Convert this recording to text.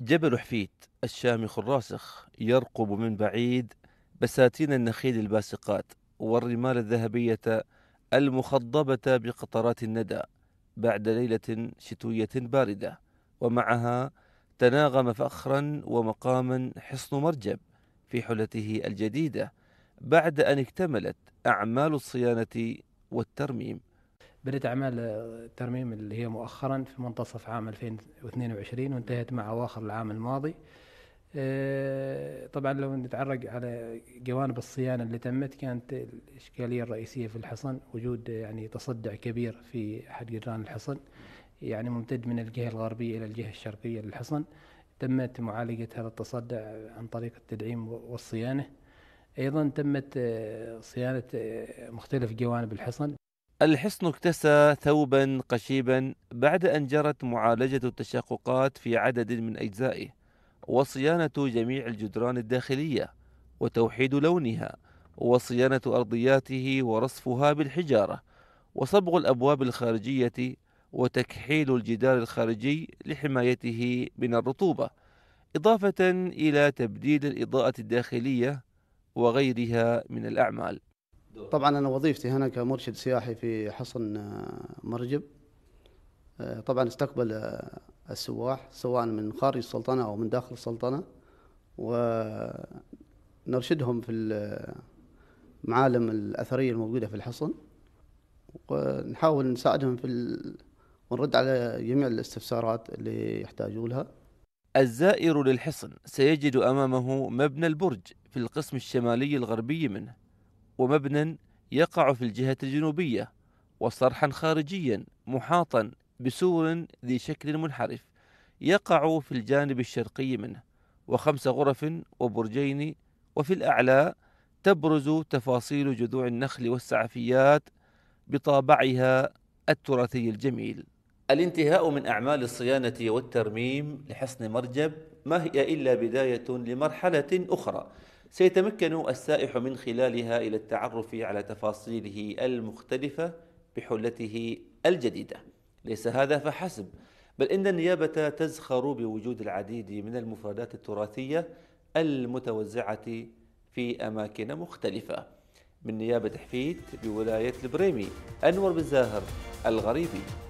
جبل حفيت الشامخ الراسخ يرقب من بعيد بساتين النخيل الباسقات والرمال الذهبية المخضبة بقطرات الندى بعد ليلة شتوية باردة ومعها تناغم فخرا ومقاما حصن مرجب في حلته الجديدة بعد أن اكتملت أعمال الصيانة والترميم بدأت أعمال الترميم آه، اللي هي مؤخرا في منتصف عام 2022 وانتهت مع أواخر العام الماضي آه، طبعا لو نتعرج على جوانب الصيانة اللي تمت كانت الإشكالية الرئيسية في الحصن وجود آه، يعني تصدع كبير في أحد جدران الحصن يعني ممتد من الجهة الغربية إلى الجهة الشرقية للحصن تمت معالجة هذا التصدع عن طريق التدعيم والصيانة أيضا تمت صيانة مختلف جوانب الحصن الحصن اكتسى ثوبا قشيبا بعد أن جرت معالجة التشققات في عدد من أجزائه وصيانة جميع الجدران الداخلية وتوحيد لونها وصيانة أرضياته ورصفها بالحجارة وصبغ الأبواب الخارجية وتكحيل الجدار الخارجي لحمايته من الرطوبة إضافة إلى تبديل الإضاءة الداخلية وغيرها من الأعمال طبعا انا وظيفتي هنا كمرشد سياحي في حصن آه، مرجب آه، طبعا استقبل آه، السواح سواء من خارج السلطنه او من داخل السلطنه ونرشدهم في المعالم الاثريه الموجوده في الحصن ونحاول نساعدهم في ال... ونرد على جميع الاستفسارات اللي يحتاجوا لها الزائر للحصن سيجد امامه مبنى البرج في القسم الشمالي الغربي منه ومبنى يقع في الجهة الجنوبية وصرحا خارجيا محاطا بسور ذي شكل منحرف يقع في الجانب الشرقي منه وخمس غرف وبرجين وفي الأعلى تبرز تفاصيل جذوع النخل والسعفيات بطابعها التراثي الجميل الانتهاء من أعمال الصيانة والترميم لحصن مرجب ما هي إلا بداية لمرحلة أخرى سيتمكن السائح من خلالها الى التعرف على تفاصيله المختلفه بحلته الجديده ليس هذا فحسب بل ان النيابه تزخر بوجود العديد من المفردات التراثيه المتوزعه في اماكن مختلفه من نيابه حفيد بولايه البريمي انور بن زاهر الغريبي